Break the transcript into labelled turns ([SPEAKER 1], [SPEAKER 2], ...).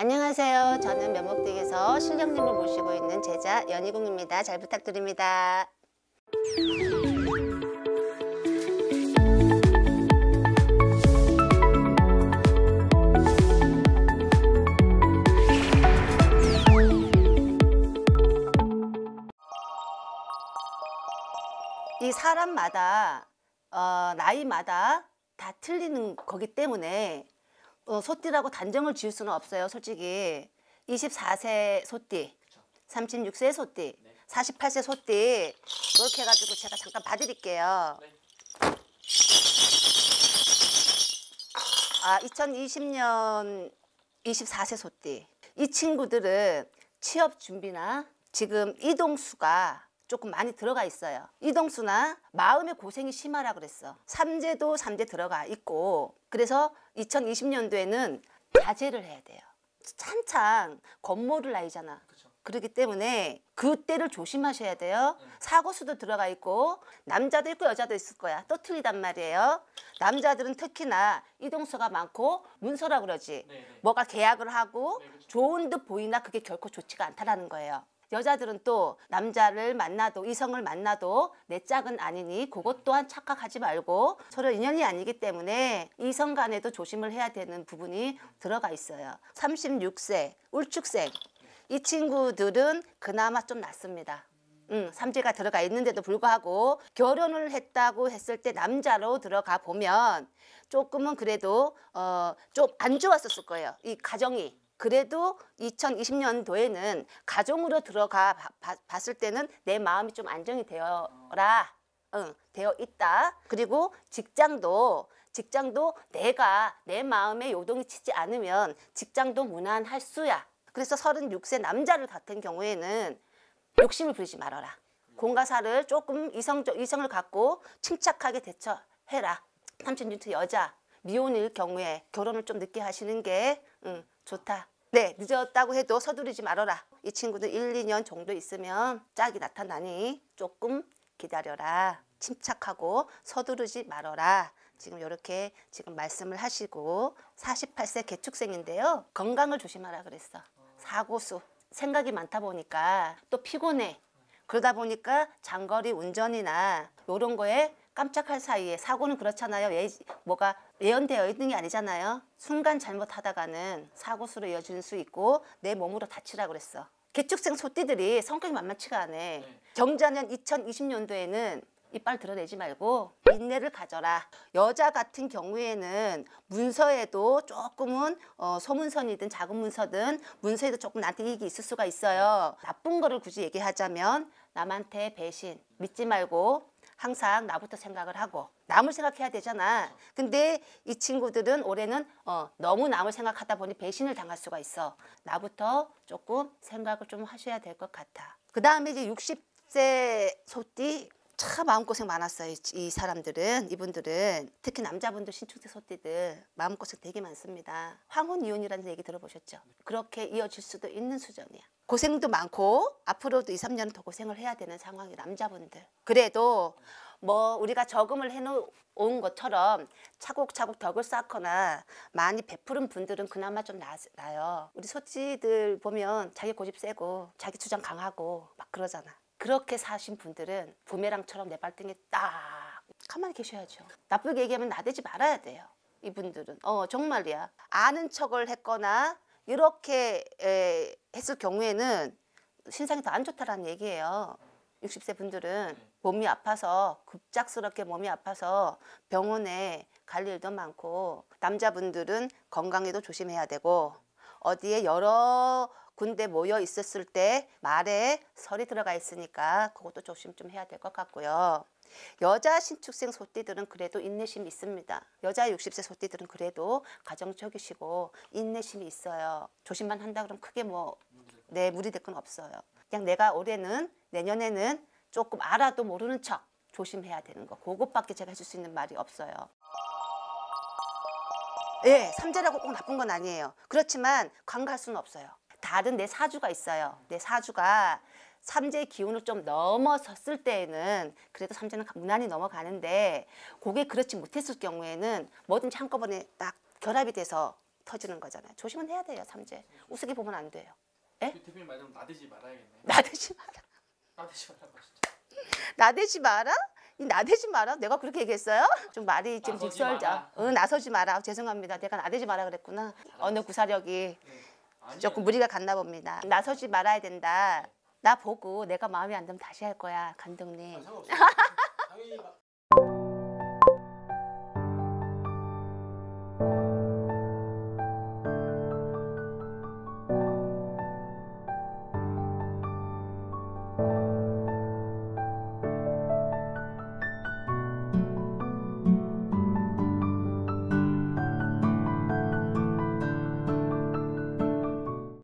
[SPEAKER 1] 안녕하세요. 저는 면목댁에서 실령님을 모시고 있는 제자 연희궁입니다잘 부탁드립니다. 이 사람마다 어, 나이마다 다 틀리는 거기 때문에 어, 소띠라고 단정을 지을 수는 없어요. 솔직히 24세 소띠, 36세 소띠, 48세 소띠 그렇게 해가지고 제가 잠깐 봐드릴게요. 네. 아, 2020년 24세 소띠. 이 친구들은 취업 준비나 지금 이동수가 조금 많이 들어가 있어요. 이동수나 마음의 고생이 심하라 그랬어. 삼재도 삼재 들어가 있고 그래서 2020년도에는 자제를 해야 돼요. 찬찬 건모를 나이잖아. 그렇기 때문에 그때를 조심하셔야 돼요. 네. 사고수도 들어가 있고 남자도 있고 여자도 있을 거야. 또 틀리단 말이에요. 남자들은 특히나 이동수가 많고 문서라 그러지. 네네. 네. 뭐가 계약을 하고 네, 좋은 듯 보이나 그게 결코 좋지가 않다라는 거예요. 여자들은 또 남자를 만나도 이성을 만나도 내 짝은 아니니 그것 또한 착각하지 말고 서로 인연이 아니기 때문에 이성 간에도 조심을 해야 되는 부분이 들어가 있어요. 36세 울축생 이 친구들은 그나마 좀 낫습니다. 음, 삼재가 들어가 있는데도 불구하고 결혼을 했다고 했을 때 남자로 들어가 보면 조금은 그래도 어, 좀 안 좋았었을 거예요. 이 가정이. 그래도 2020년도에는 가정으로 들어가 바, 봤을 때는 내 마음이 좀 안정이 되어라. 응, 되어 있다. 그리고 직장도 직장도 내가 내 마음에 요동이 치지 않으면 직장도 무난할 수야. 그래서 36세 남자를 같은 경우에는 욕심을 부리지 말아라. 공과사를 조금 이성적, 이성을 갖고 침착하게 대처해라. 삼촌 뉴세 여자, 미혼일 경우에 결혼을 좀 늦게 하시는 게 응. 좋다. 네, 늦었다고 해도 서두르지 말아라. 이 친구는 1, 2년 정도 있으면 짝이 나타나니 조금 기다려라. 침착하고 서두르지 말아라. 지금 이렇게 지금 말씀을 하시고 48세 개축생인데요. 건강을 조심하라 그랬어. 사고수. 생각이 많다 보니까 또 피곤해. 그러다 보니까 장거리 운전이나 이런 거에 깜짝할 사이에 사고는 그렇잖아요. 예, 뭐가 예언되어 있는 게 아니잖아요. 순간 잘못하다가는 사고수로 이어질 수 있고 내 몸으로 다치라 그랬어. 개축생 소띠들이 성격이 만만치가 않네. 정자년 2020년도에는 이빨 드러내지 말고 인내를 가져라. 여자 같은 경우에는 문서에도 조금은 어, 소문선이든 작은 문서든 문서에도 조금 나한테 이익이 있을 수가 있어요. 나쁜 거를 굳이 얘기하자면 남한테 배신, 믿지 말고 항상 나부터 생각을 하고 남을 생각해야 되잖아. 근데 이 친구들은 올해는 어, 너무 남을 생각하다 보니 배신을 당할 수가 있어. 나부터 조금 생각을 좀 하셔야 될 것 같아. 그 다음에 이제 60세 소띠 참 마음고생 많았어요. 이 사람들은 이분들은 특히 남자분들 신축세 소띠들 마음고생 되게 많습니다. 황혼 이혼이라는 얘기 들어보셨죠? 그렇게 이어질 수도 있는 수정이야. 고생도 많고 앞으로도 2, 3년더 고생을 해야 되는 상황이 남자분들. 그래도 뭐 우리가 저금을 해놓은 것처럼 차곡차곡 덕을 쌓거나 많이 베푸는 분들은 그나마 좀 나, 나요. 우리 소찌들 보면 자기 고집 세고 자기 주장 강하고 막 그러잖아. 그렇게 사신 분들은 부메랑처럼 내 발등에 딱 가만히 계셔야죠. 나쁘게 얘기하면 나대지 말아야 돼요. 이분들은 어 정말이야 아는 척을 했거나 이렇게 에, 했을 경우에는 신상이 더 안 좋다라는 얘기예요. 60세 분들은 몸이 아파서 급작스럽게 몸이 아파서 병원에 갈 일도 많고 남자분들은 건강에도 조심해야 되고 어디에 여러 군데 모여 있었을 때 말에 설이 들어가 있으니까 그것도 조심 좀 해야 될 것 같고요. 여자 신축생 소띠들은 그래도 인내심이 있습니다. 여자 60세 소띠들은 그래도 가정적이시고 인내심이 있어요. 조심만 한다 그러면 크게 뭐내 네, 무리될 건 없어요. 그냥 내가 올해는 내년에는 조금 알아도 모르는 척 조심해야 되는 거 그것밖에 제가 해줄 수 있는 말이 없어요. 예, 삼재라고 꼭 나쁜 건 아니에요. 그렇지만 관가할 수는 없어요. 다른 내 사주가 있어요. 내 사주가 삼재의 기운을 좀 넘어섰을 때에는 그래도 삼재는 무난히 넘어가는데 그게 그렇지 못했을 경우에는 뭐든지 한꺼번에 딱 결합이 돼서 터지는 거잖아요. 조심은 해야 돼요, 삼재. 우습게 보면 안 돼요. 예? 그 대표님 말대로 나지 말아야겠네요. 나지 말아. 나대지 말라고 진짜. 나대지 마라? 나대지 마라? 내가 그렇게 얘기했어요? 좀 말이 좀 직설적. 응, 나서지 마라. 아, 죄송합니다. 내가 나대지 마라 그랬구나. 어느 구사력이 네. 조금 무리가 갔나 봅니다. 나서지 말아야 된다. 네. 나 보고 내가 마음에 안 들면 다시 할 거야, 감독님. 아,